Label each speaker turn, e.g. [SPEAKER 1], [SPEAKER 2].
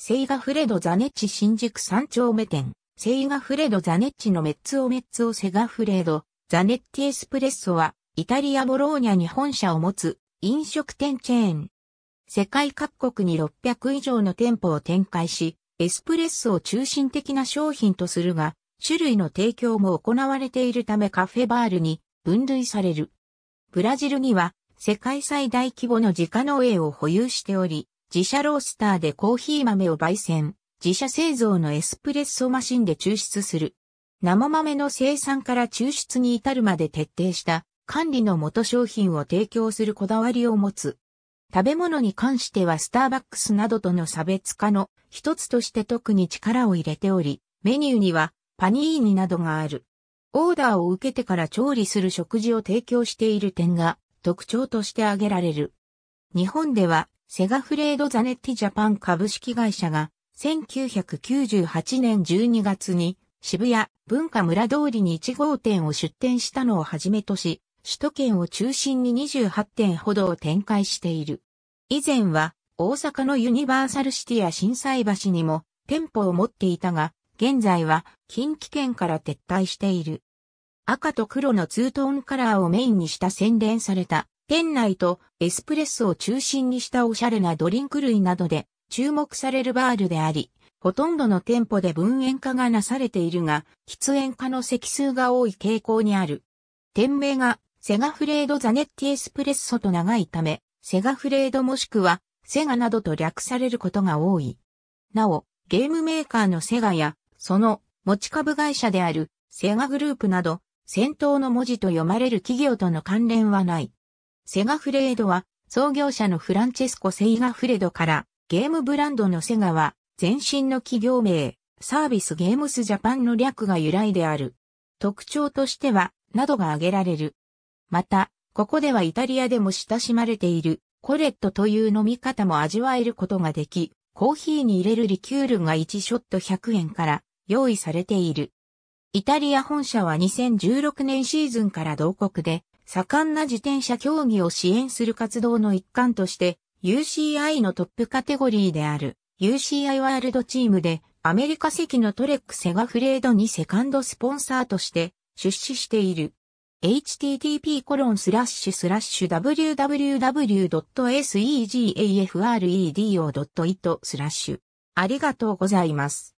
[SPEAKER 1] セイガフレド・ザネッチ新宿三丁目店、セイガフレド・ザネッチのメッツオメッツオセガフレード、ザネッティエスプレッソは、イタリア・ボローニャに本社を持つ飲食店チェーン。世界各国に600以上の店舗を展開し、エスプレッソを中心的な商品とするが、種類の提供も行われているためカフェバールに分類される。ブラジルには世界最大規模の自家農園を保有しており、自社ロースターでコーヒー豆を焙煎、自社製造のエスプレッソマシンで抽出する。生豆の生産から抽出に至るまで徹底した管理の元商品を提供するこだわりを持つ。食べ物に関してはスターバックスなどとの差別化の一つとして特に力を入れており、メニューにはパニーニなどがある。オーダーを受けてから調理する食事を提供している点が特徴として挙げられる。日本ではセガフレード・ザネッティ・ジャパン株式会社が、1998年12月に、渋谷文化村通りに1号店を出店したのをはじめとし、首都圏を中心に28店ほどを展開している。以前は、大阪のユニバーサルシティや震災橋にも店舗を持っていたが、現在は近畿圏から撤退している。赤と黒のツートーンカラーをメインにした洗練された店内とエスプレッソを中心にしたおしゃれなドリンク類などで注目されるバールであり、ほとんどの店舗で分煙化がなされているが、喫煙化の席数が多い傾向にある。店名がセガフレードザネッティエスプレッソと長いため、セガフレードもしくはセガなどと略されることが多い。なお、ゲームメーカーのセガや、その持ち株会社であるセガグループなど、先頭の文字と読まれる企業との関連はない。セガフレードは、創業者のフランチェスコ・セイガフレドから、ゲームブランドのセガは、前身の企業名、サービスゲームスジャパンの略が由来である。特徴としては、などが挙げられる。また、ここではイタリアでも親しまれている、コレットという飲み方も味わえることができ、コーヒーに入れるリキュールが1ショット100円から用意されている。イタリア本社は2016年シーズンから同国で盛んな自転車競技を支援する活動の一環として、UCI のトップカテゴリーである UCI ワールドチームでアメリカ籍のトレックセガフレードにセカンドスポンサーとして出資している。http コロンスラッシュスラッシュ www.segafredo.it スラッシュありがとうございます。